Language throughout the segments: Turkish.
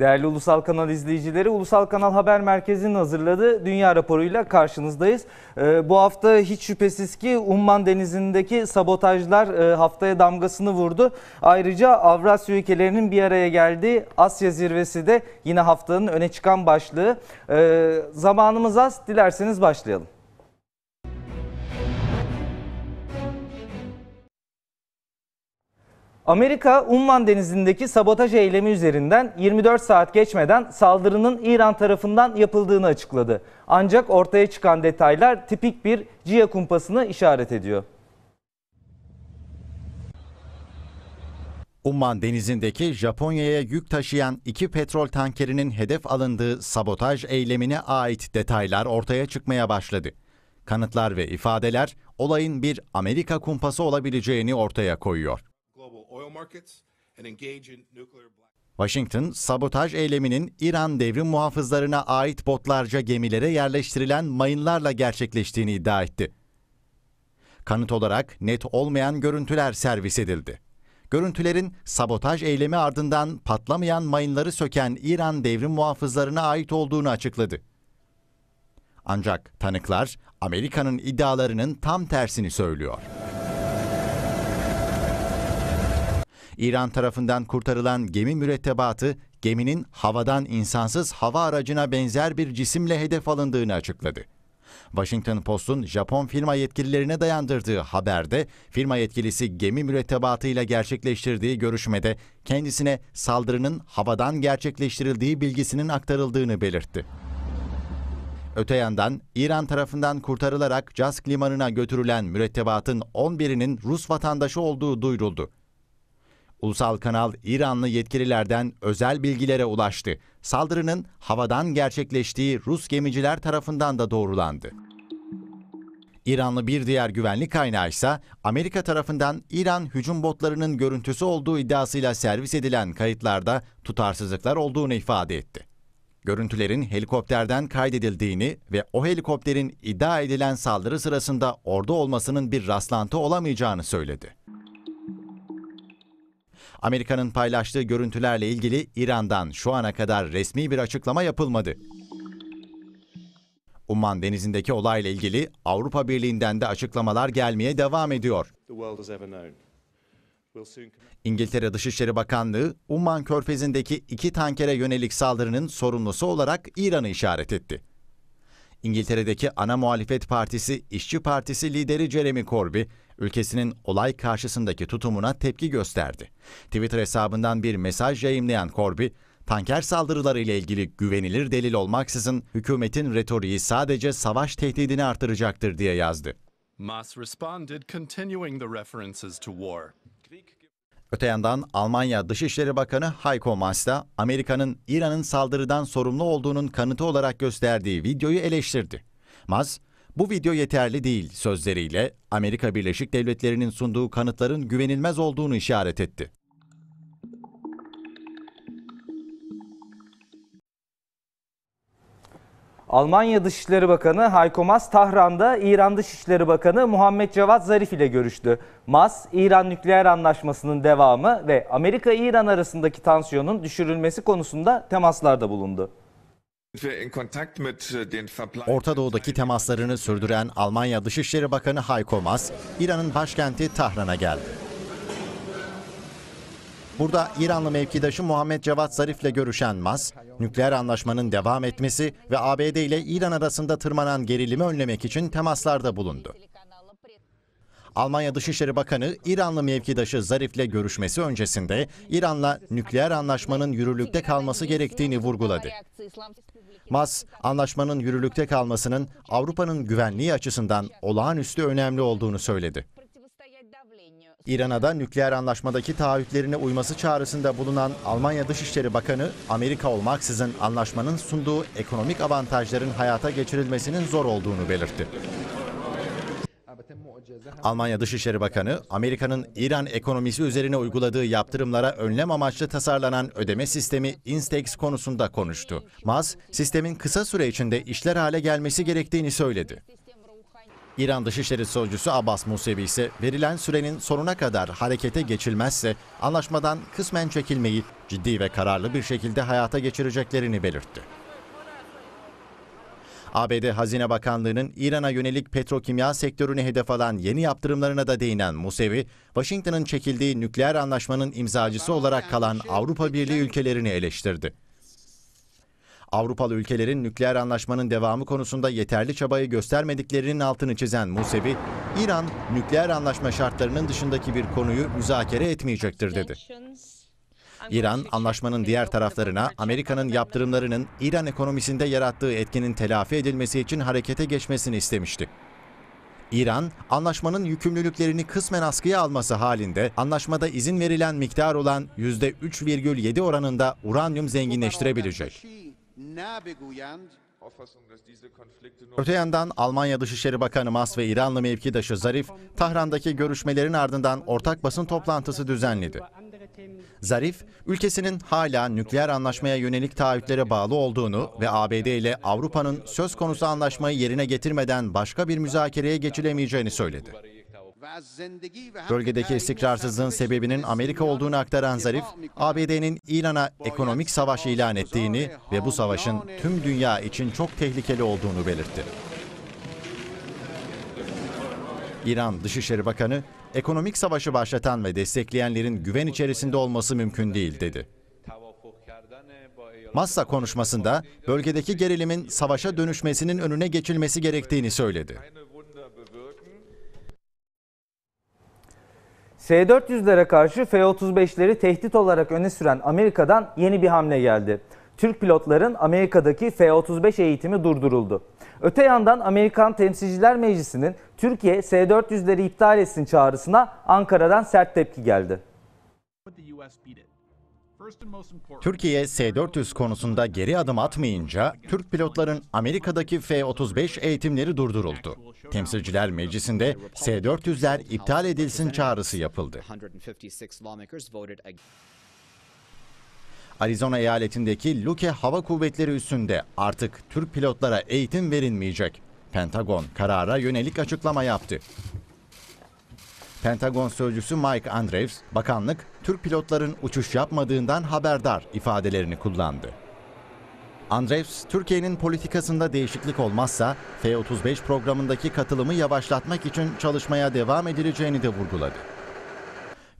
Değerli Ulusal Kanal izleyicileri, Ulusal Kanal Haber Merkezi'nin hazırladığı Dünya Raporu'yla karşınızdayız. E, bu hafta hiç şüphesiz ki Umman Denizi'ndeki sabotajlar e, haftaya damgasını vurdu. Ayrıca Avrasya ülkelerinin bir araya geldiği Asya Zirvesi de yine haftanın öne çıkan başlığı. E, zamanımız az, dilerseniz başlayalım. Amerika Umman Denizi'ndeki sabotaj eylemi üzerinden 24 saat geçmeden saldırının İran tarafından yapıldığını açıkladı. Ancak ortaya çıkan detaylar tipik bir CIA kumpasını işaret ediyor. Umman Denizi'ndeki Japonya'ya yük taşıyan iki petrol tankerinin hedef alındığı sabotaj eylemine ait detaylar ortaya çıkmaya başladı. Kanıtlar ve ifadeler olayın bir Amerika kumpası olabileceğini ortaya koyuyor. Washington, sabotaj eyleminin İran devrim muhafızlarına ait botlarca gemilere yerleştirilen mayınlarla gerçekleştiğini iddia etti. Kanıt olarak net olmayan görüntüler servis edildi. Görüntülerin sabotaj eylemi ardından patlamayan mayınları söken İran devrim muhafızlarına ait olduğunu açıkladı. Ancak tanıklar Amerika'nın iddialarının tam tersini söylüyor. İran tarafından kurtarılan gemi mürettebatı geminin havadan insansız hava aracına benzer bir cisimle hedef alındığını açıkladı. Washington Post'un Japon firma yetkililerine dayandırdığı haberde firma yetkilisi gemi mürettebatıyla gerçekleştirdiği görüşmede kendisine saldırının havadan gerçekleştirildiği bilgisinin aktarıldığını belirtti. Öte yandan İran tarafından kurtarılarak Cask limanına götürülen mürettebatın 11'inin Rus vatandaşı olduğu duyuruldu. Ulusal kanal İranlı yetkililerden özel bilgilere ulaştı. Saldırının havadan gerçekleştiği Rus gemiciler tarafından da doğrulandı. İranlı bir diğer güvenlik kaynağı ise Amerika tarafından İran hücum botlarının görüntüsü olduğu iddiasıyla servis edilen kayıtlarda tutarsızlıklar olduğunu ifade etti. Görüntülerin helikopterden kaydedildiğini ve o helikopterin iddia edilen saldırı sırasında orada olmasının bir rastlantı olamayacağını söyledi. Amerika'nın paylaştığı görüntülerle ilgili İran'dan şu ana kadar resmi bir açıklama yapılmadı. Umman Denizi'ndeki olayla ilgili Avrupa Birliği'nden de açıklamalar gelmeye devam ediyor. İngiltere Dışişleri Bakanlığı, Umman Körfezi'ndeki iki tankere yönelik saldırının sorumlusu olarak İran'ı işaret etti. İngiltere'deki ana muhalefet partisi İşçi Partisi lideri Jeremy Corbyn, ülkesinin olay karşısındaki tutumuna tepki gösterdi. Twitter hesabından bir mesaj yayımlayan Corbyn, tanker saldırıları ile ilgili güvenilir delil olmaksızın hükümetin retoriği sadece savaş tehdidini artıracaktır diye yazdı. Mas responded continuing the references to war. Öte yandan Almanya Dışişleri Bakanı Heiko Maas da Amerika'nın İran'ın saldırıdan sorumlu olduğunun kanıtı olarak gösterdiği videoyu eleştirdi. Maas, bu video yeterli değil sözleriyle Amerika Birleşik Devletleri'nin sunduğu kanıtların güvenilmez olduğunu işaret etti. Almanya Dışişleri Bakanı Hayko Maas Tahran'da İran Dışişleri Bakanı Muhammed Cevat Zarif ile görüştü. Maas, İran nükleer anlaşmasının devamı ve Amerika-İran arasındaki tansiyonun düşürülmesi konusunda temaslarda bulundu. Orta Doğu'daki temaslarını sürdüren Almanya Dışişleri Bakanı Hayko Maas, İran'ın başkenti Tahran'a geldi. Burada İranlı mevkidaşı Muhammed Cevat Zarif ile görüşen Mas, nükleer anlaşmanın devam etmesi ve ABD ile İran arasında tırmanan gerilimi önlemek için temaslarda bulundu. Almanya Dışişleri Bakanı İranlı mevkidaşı Zarif ile görüşmesi öncesinde İran'la nükleer anlaşmanın yürürlükte kalması gerektiğini vurguladı. Mas, anlaşmanın yürürlükte kalmasının Avrupa'nın güvenliği açısından olağanüstü önemli olduğunu söyledi. İran'a da nükleer anlaşmadaki taahhütlerine uyması çağrısında bulunan Almanya Dışişleri Bakanı, Amerika olmaksızın anlaşmanın sunduğu ekonomik avantajların hayata geçirilmesinin zor olduğunu belirtti. Almanya Dışişleri Bakanı, Amerika'nın İran ekonomisi üzerine uyguladığı yaptırımlara önlem amaçlı tasarlanan ödeme sistemi Instex konusunda konuştu. Maz, sistemin kısa süre içinde işler hale gelmesi gerektiğini söyledi. İran Dışişleri Sözcüsü Abbas Musevi ise verilen sürenin sonuna kadar harekete geçilmezse anlaşmadan kısmen çekilmeyi ciddi ve kararlı bir şekilde hayata geçireceklerini belirtti. ABD Hazine Bakanlığı'nın İran'a yönelik petrokimya sektörüne hedef alan yeni yaptırımlarına da değinen Musevi, Washington'ın çekildiği nükleer anlaşmanın imzacısı olarak kalan Avrupa Birliği ülkelerini eleştirdi. Avrupalı ülkelerin nükleer anlaşmanın devamı konusunda yeterli çabayı göstermediklerinin altını çizen Musevi, İran nükleer anlaşma şartlarının dışındaki bir konuyu müzakere etmeyecektir dedi. İran, anlaşmanın diğer taraflarına Amerika'nın yaptırımlarının İran ekonomisinde yarattığı etkinin telafi edilmesi için harekete geçmesini istemişti. İran, anlaşmanın yükümlülüklerini kısmen askıya alması halinde anlaşmada izin verilen miktar olan %3,7 oranında uranyum zenginleştirebilecek. Öte yandan Almanya Dışişleri Bakanı Mas ve İranlı mevkidaşı Zarif, Tahran'daki görüşmelerin ardından ortak basın toplantısı düzenledi. Zarif, ülkesinin hala nükleer anlaşmaya yönelik taahhütlere bağlı olduğunu ve ABD ile Avrupa'nın söz konusu anlaşmayı yerine getirmeden başka bir müzakereye geçilemeyeceğini söyledi. Bölgedeki istikrarsızlığın sebebinin Amerika olduğunu aktaran Zarif, ABD'nin İran'a ekonomik savaş ilan ettiğini ve bu savaşın tüm dünya için çok tehlikeli olduğunu belirtti. İran Dışişleri Bakanı, ekonomik savaşı başlatan ve destekleyenlerin güven içerisinde olması mümkün değil dedi. Massa konuşmasında bölgedeki gerilimin savaşa dönüşmesinin önüne geçilmesi gerektiğini söyledi. S-400'lere karşı F-35'leri tehdit olarak öne süren Amerika'dan yeni bir hamle geldi. Türk pilotların Amerika'daki F-35 eğitimi durduruldu. Öte yandan Amerikan Temsilciler Meclisi'nin Türkiye S-400'leri iptal etsin çağrısına Ankara'dan sert tepki geldi. Türkiye S-400 konusunda geri adım atmayınca Türk pilotların Amerika'daki F-35 eğitimleri durduruldu. Temsilciler Meclisi'nde S-400'ler iptal edilsin çağrısı yapıldı. Arizona eyaletindeki Luke Hava Kuvvetleri üssünde artık Türk pilotlara eğitim verilmeyecek. Pentagon karara yönelik açıklama yaptı. Pentagon sözcüsü Mike Andrews, bakanlık Türk pilotların uçuş yapmadığından haberdar ifadelerini kullandı. Andrews, Türkiye'nin politikasında değişiklik olmazsa F-35 programındaki katılımı yavaşlatmak için çalışmaya devam edileceğini de vurguladı.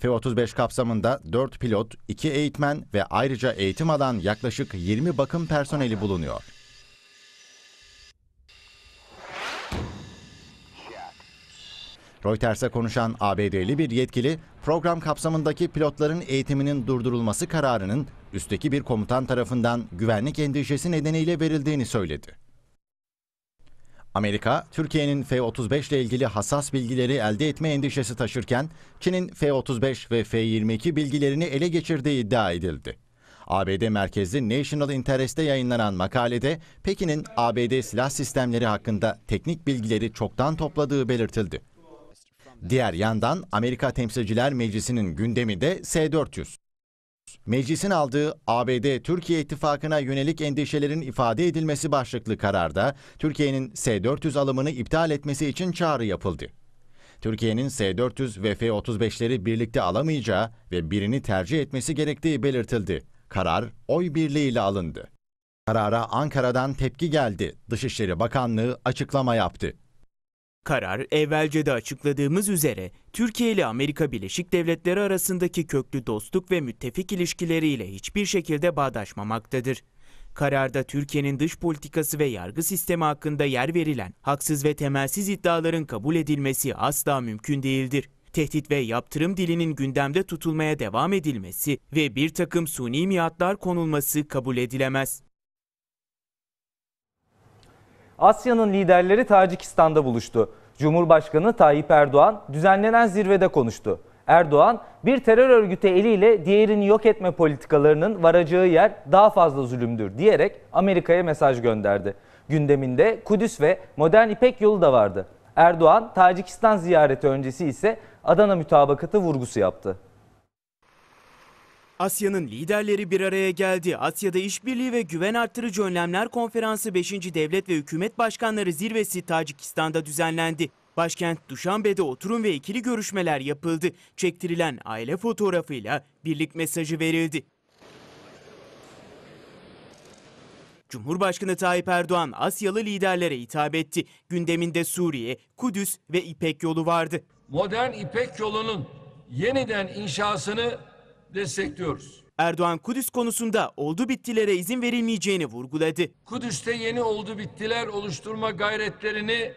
F-35 kapsamında 4 pilot, 2 eğitmen ve ayrıca eğitim alan yaklaşık 20 bakım personeli bulunuyor. Reuters'e konuşan ABD'li bir yetkili, program kapsamındaki pilotların eğitiminin durdurulması kararının üstteki bir komutan tarafından güvenlik endişesi nedeniyle verildiğini söyledi. Amerika, Türkiye'nin F-35 ile ilgili hassas bilgileri elde etme endişesi taşırken, Çin'in F-35 ve F-22 bilgilerini ele geçirdiği iddia edildi. ABD merkezli National Interest'te yayınlanan makalede Pekin'in ABD silah sistemleri hakkında teknik bilgileri çoktan topladığı belirtildi. Diğer yandan Amerika Temsilciler Meclisi'nin gündemi de S-400. Meclisin aldığı ABD-Türkiye ittifakına yönelik endişelerin ifade edilmesi başlıklı kararda Türkiye'nin S-400 alımını iptal etmesi için çağrı yapıldı. Türkiye'nin S-400 ve F-35'leri birlikte alamayacağı ve birini tercih etmesi gerektiği belirtildi. Karar oy birliğiyle alındı. Karara Ankara'dan tepki geldi. Dışişleri Bakanlığı açıklama yaptı. Karar, evvelce de açıkladığımız üzere Türkiye ile Amerika Birleşik Devletleri arasındaki köklü dostluk ve müttefik ilişkileriyle hiçbir şekilde bağdaşmamaktadır. Kararda Türkiye'nin dış politikası ve yargı sistemi hakkında yer verilen haksız ve temelsiz iddiaların kabul edilmesi asla mümkün değildir. Tehdit ve yaptırım dilinin gündemde tutulmaya devam edilmesi ve bir takım suni mihatlar konulması kabul edilemez. Asya'nın liderleri Tacikistan'da buluştu. Cumhurbaşkanı Tayyip Erdoğan düzenlenen zirvede konuştu. Erdoğan, bir terör örgütü eliyle diğerini yok etme politikalarının varacağı yer daha fazla zulümdür diyerek Amerika'ya mesaj gönderdi. Gündeminde Kudüs ve modern İpek yolu da vardı. Erdoğan, Tacikistan ziyareti öncesi ise Adana mütabakatı vurgusu yaptı. Asya'nın liderleri bir araya geldi. Asya'da işbirliği ve güven artırıcı önlemler konferansı 5. Devlet ve Hükümet Başkanları Zirvesi Tacikistan'da düzenlendi. Başkent Duşanbe'de oturum ve ikili görüşmeler yapıldı. Çektirilen aile fotoğrafıyla birlik mesajı verildi. Cumhurbaşkanı Tayyip Erdoğan Asyalı liderlere hitap etti. Gündeminde Suriye, Kudüs ve İpek Yolu vardı. Modern İpek Yolu'nun yeniden inşasını destekliyoruz. Erdoğan Kudüs konusunda oldu bittilere izin verilmeyeceğini vurguladı. Kudüs'te yeni oldu bittiler oluşturma gayretlerini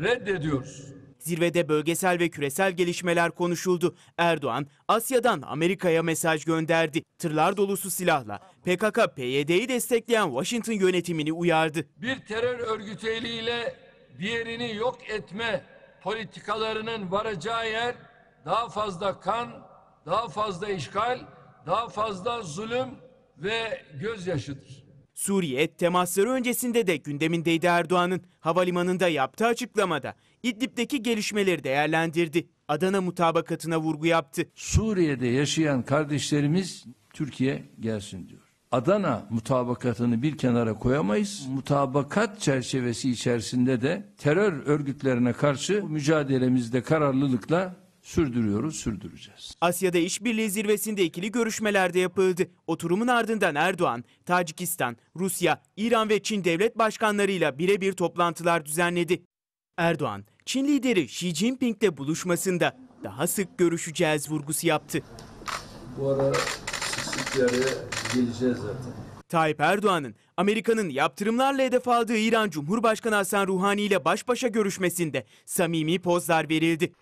reddediyoruz. Zirvede bölgesel ve küresel gelişmeler konuşuldu. Erdoğan, Asya'dan Amerika'ya mesaj gönderdi. Tırlar dolusu silahla PKK-PYD'yi destekleyen Washington yönetimini uyardı. Bir terör örgütü eliyle diğerini yok etme politikalarının varacağı yer daha fazla kan, daha fazla işgal, daha fazla zulüm ve gözyaşıdır. Suriye temasları öncesinde de gündemindeydi Erdoğan'ın havalimanında yaptığı açıklamada İdlib'deki gelişmeleri değerlendirdi. Adana mutabakatına vurgu yaptı. Suriye'de yaşayan kardeşlerimiz Türkiye gelsin diyor. Adana mutabakatını bir kenara koyamayız. Mutabakat çerçevesi içerisinde de terör örgütlerine karşı mücadelemizde kararlılıkla sürdürüyoruz, sürdüreceğiz. Asya'da işbirliği zirvesinde ikili görüşmelerde yapıldı. Oturumun ardından Erdoğan, Tacikistan, Rusya, İran ve Çin devlet başkanlarıyla birebir toplantılar düzenledi. Erdoğan, Çin lideri Xi Jinping'le buluşmasında daha sık görüşeceğiz vurgusu yaptı. Bu ara sık geleceğiz zaten. Tayyip Erdoğan'ın Amerika'nın yaptırımlarla hedef aldığı İran Cumhurbaşkanı Hasan Ruhani ile baş başa görüşmesinde samimi pozlar verildi.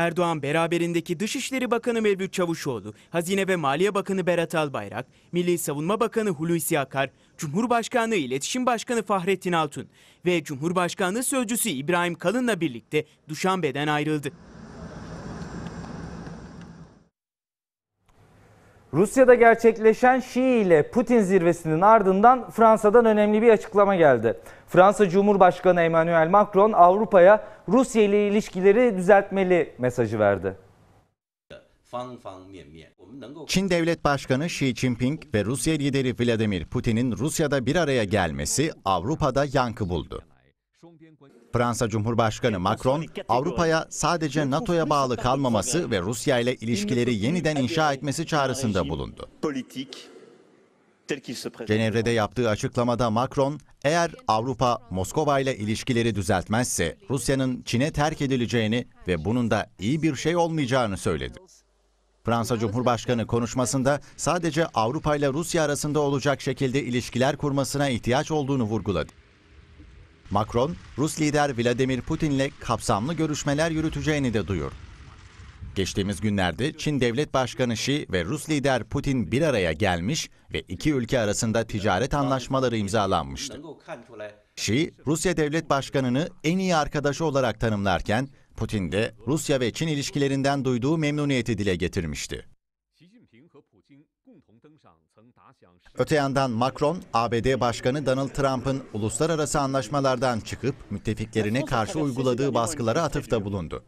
Erdoğan beraberindeki Dışişleri Bakanı Mevlüt Çavuşoğlu, Hazine ve Maliye Bakanı Berat Albayrak, Milli Savunma Bakanı Hulusi Akar, Cumhurbaşkanı İletişim Başkanı Fahrettin Altun ve Cumhurbaşkanlığı Sözcüsü İbrahim Kalın'la birlikte Duşanbe'den ayrıldı. Rusya'da gerçekleşen Şii ile Putin zirvesinin ardından Fransa'dan önemli bir açıklama geldi. Fransa Cumhurbaşkanı Emmanuel Macron Avrupa'ya Rusya ile ilişkileri düzeltmeli mesajı verdi. Çin Devlet Başkanı Xi Jinping ve Rusya lideri Vladimir Putin'in Rusya'da bir araya gelmesi Avrupa'da yankı buldu. Fransa Cumhurbaşkanı Macron, Avrupa'ya sadece NATO'ya bağlı kalmaması ve Rusya ile ilişkileri yeniden inşa etmesi çağrısında bulundu. Cenevre'de yaptığı açıklamada Macron, eğer Avrupa Moskova ile ilişkileri düzeltmezse Rusya'nın Çin'e terk edileceğini ve bunun da iyi bir şey olmayacağını söyledi. Fransa Cumhurbaşkanı konuşmasında sadece Avrupa ile Rusya arasında olacak şekilde ilişkiler kurmasına ihtiyaç olduğunu vurguladı. Macron, Rus lider Vladimir Putin ile kapsamlı görüşmeler yürüteceğini de duyurdu. Geçtiğimiz günlerde Çin Devlet Başkanı Xi ve Rus lider Putin bir araya gelmiş ve iki ülke arasında ticaret anlaşmaları imzalanmıştı. Xi, Rusya Devlet Başkanı'nı en iyi arkadaşı olarak tanımlarken Putin de Rusya ve Çin ilişkilerinden duyduğu memnuniyeti dile getirmişti. Öte yandan Macron, ABD Başkanı Donald Trump'ın uluslararası anlaşmalardan çıkıp müttefiklerine karşı uyguladığı baskılara atıfta bulundu.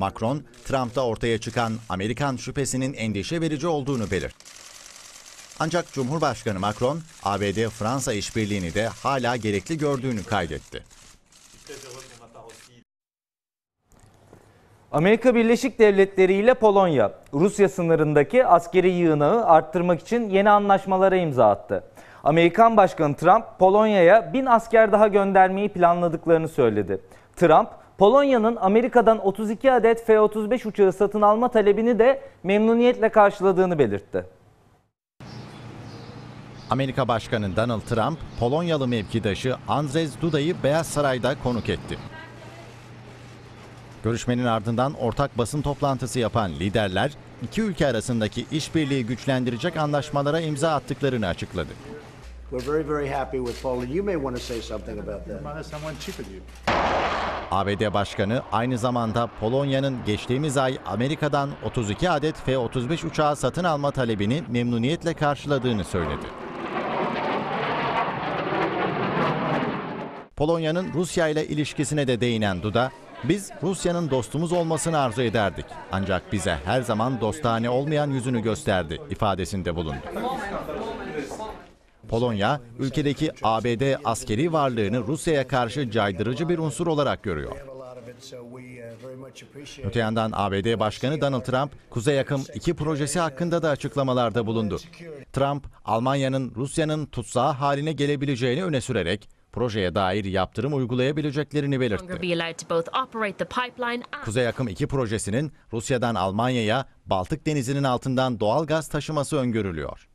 Macron, Trump'ta ortaya çıkan Amerikan şüphesinin endişe verici olduğunu belirtti. Ancak Cumhurbaşkanı Macron, ABD-Fransa işbirliğini de hala gerekli gördüğünü kaydetti. Amerika Birleşik Devletleri ile Polonya, Rusya sınırındaki askeri yığınağı arttırmak için yeni anlaşmalara imza attı. Amerikan Başkanı Trump, Polonya'ya bin asker daha göndermeyi planladıklarını söyledi. Trump, Polonya'nın Amerika'dan 32 adet F-35 uçağı satın alma talebini de memnuniyetle karşıladığını belirtti. Amerika Başkanı Donald Trump, Polonyalı mevkidaşı Andrzej Duda'yı Beyaz Saray'da konuk etti. Görüşmenin ardından ortak basın toplantısı yapan liderler, iki ülke arasındaki işbirliği güçlendirecek anlaşmalara imza attıklarını açıkladı. We're very very happy with Poland. You may want to say something about that. ABD Başkanı aynı zamanda Polonya'nın geçtiğimiz ay Amerika'dan 32 adet F-35 uçağı satın alma talebini memnuniyetle karşıladığını söyledi. Polonya'nın Rusya ile ilişkisine de değinen Duda, biz Rusya'nın dostumuz olmasını arzu ederdik. Ancak bize her zaman dostane olmayan yüzünü gösterdi ifadesinde bulundu. Polonya, ülkedeki ABD askeri varlığını Rusya'ya karşı caydırıcı bir unsur olarak görüyor. Öte yandan ABD Başkanı Donald Trump, Kuzey Akım 2 projesi hakkında da açıklamalarda bulundu. Trump, Almanya'nın Rusya'nın tutsağı haline gelebileceğini öne sürerek, projeye dair yaptırım uygulayabileceklerini belirtti. Kuzey Akım 2 projesinin Rusya'dan Almanya'ya Baltık Denizi'nin altından doğal gaz taşıması öngörülüyor.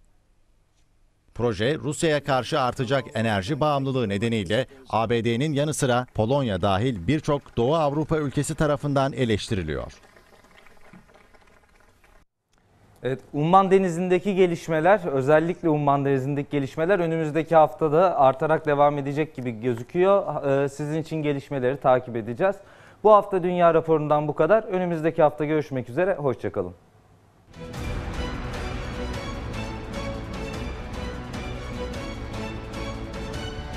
Proje Rusya'ya karşı artacak enerji bağımlılığı nedeniyle ABD'nin yanı sıra Polonya dahil birçok Doğu Avrupa ülkesi tarafından eleştiriliyor. Evet, Umman Denizi'ndeki gelişmeler, özellikle Umman Denizi'ndeki gelişmeler önümüzdeki haftada artarak devam edecek gibi gözüküyor. Ee, sizin için gelişmeleri takip edeceğiz. Bu hafta Dünya Raporu'ndan bu kadar. Önümüzdeki hafta görüşmek üzere, hoşçakalın.